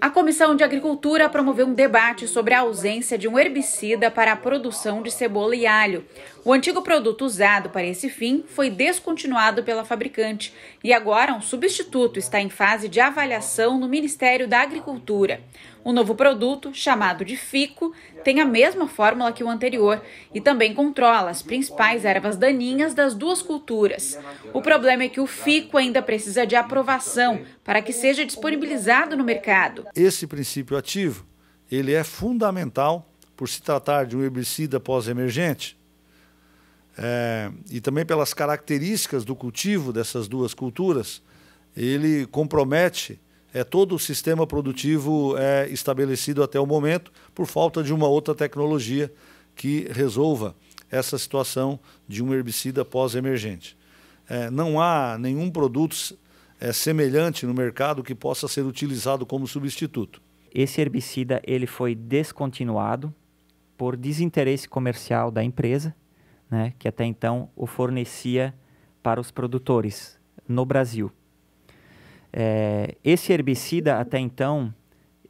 A Comissão de Agricultura promoveu um debate sobre a ausência de um herbicida para a produção de cebola e alho. O antigo produto usado para esse fim foi descontinuado pela fabricante e agora um substituto está em fase de avaliação no Ministério da Agricultura. O novo produto, chamado de FICO, tem a mesma fórmula que o anterior e também controla as principais ervas daninhas das duas culturas. O problema é que o FICO ainda precisa de aprovação para que seja disponibilizado no mercado. Esse princípio ativo, ele é fundamental por se tratar de um herbicida pós-emergente é, e também pelas características do cultivo dessas duas culturas, ele compromete é, todo o sistema produtivo é estabelecido até o momento por falta de uma outra tecnologia que resolva essa situação de um herbicida pós-emergente. É, não há nenhum produto é, semelhante no mercado que possa ser utilizado como substituto. Esse herbicida ele foi descontinuado por desinteresse comercial da empresa, né, que até então o fornecia para os produtores no Brasil. É, esse herbicida, até então,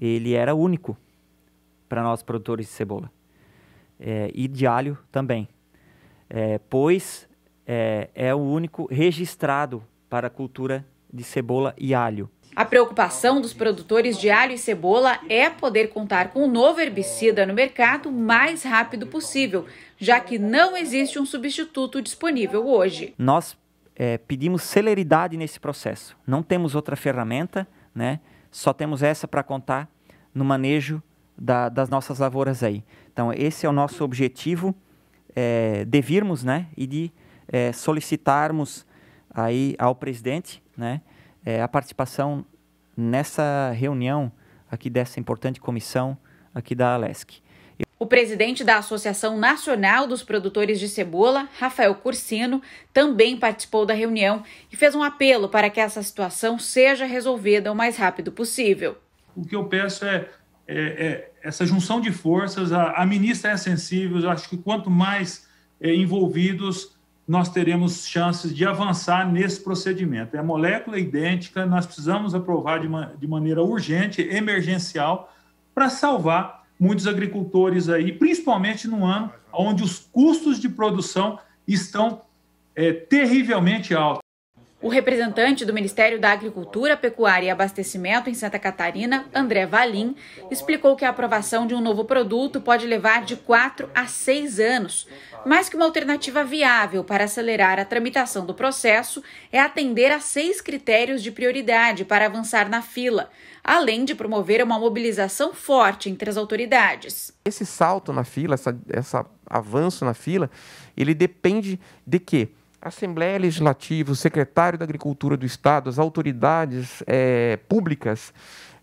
ele era único para nós produtores de cebola é, e de alho também, é, pois é, é, o único registrado para a cultura de cebola e alho. A preocupação dos produtores de alho e cebola é poder contar com um novo herbicida no mercado o mais rápido possível, já que não existe um substituto disponível hoje. Nós é, pedimos celeridade nesse processo. Não temos outra ferramenta, né? Só temos essa para contar no manejo da, das nossas lavouras aí. Então esse é o nosso objetivo é, de virmos, né? E de é, solicitarmos aí ao presidente, né? É, a participação nessa reunião aqui dessa importante comissão aqui da Alesc. O presidente da Associação Nacional dos Produtores de Cebola, Rafael Cursino, também participou da reunião e fez um apelo para que essa situação seja resolvida o mais rápido possível. O que eu peço é, é, é essa junção de forças. A, a ministra é sensível, eu acho que quanto mais é, envolvidos, nós teremos chances de avançar nesse procedimento. É molécula idêntica, nós precisamos aprovar de, uma, de maneira urgente, emergencial, para salvar muitos agricultores aí, principalmente num ano onde os custos de produção estão é, terrivelmente altos. O representante do Ministério da Agricultura, Pecuária e Abastecimento em Santa Catarina, André Valim, explicou que a aprovação de um novo produto pode levar de 4 a 6 anos, mas que uma alternativa viável para acelerar a tramitação do processo é atender a seis critérios de prioridade para avançar na fila, além de promover uma mobilização forte entre as autoridades. Esse salto na fila, esse avanço na fila, ele depende de quê? Assembleia Legislativa, o secretário da Agricultura do Estado, as autoridades é, públicas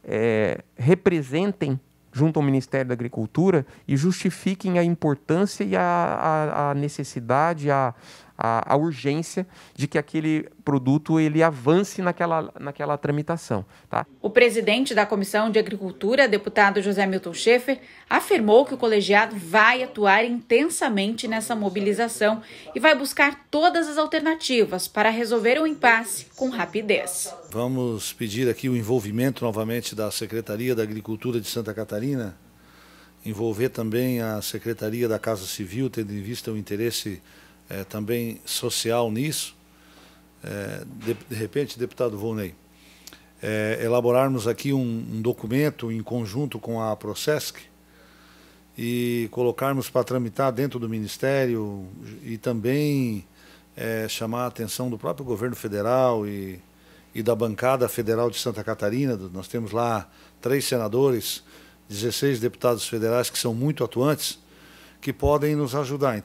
é, representem junto ao Ministério da Agricultura e justifiquem a importância e a, a, a necessidade, a, a, a, urgência de que aquele produto ele avance naquela, naquela tramitação. Tá? O presidente da Comissão de Agricultura, deputado José Milton Schaefer, afirmou que o colegiado vai atuar intensamente nessa mobilização e vai buscar todas as alternativas para resolver o impasse com rapidez. Vamos pedir aqui o envolvimento novamente da Secretaria da Agricultura de Santa Catarina, envolver também a Secretaria da Casa Civil, tendo em vista o interesse é, também social nisso, é, de, de, repente, deputado Volney, é, elaborarmos aqui um, um, documento em conjunto com a Procesc e colocarmos para tramitar dentro do Ministério e também chamar a atenção do próprio governo federal e, e da bancada federal de Santa Catarina. Nós temos lá três senadores, 16 deputados federais que são muito atuantes, que podem nos ajudar.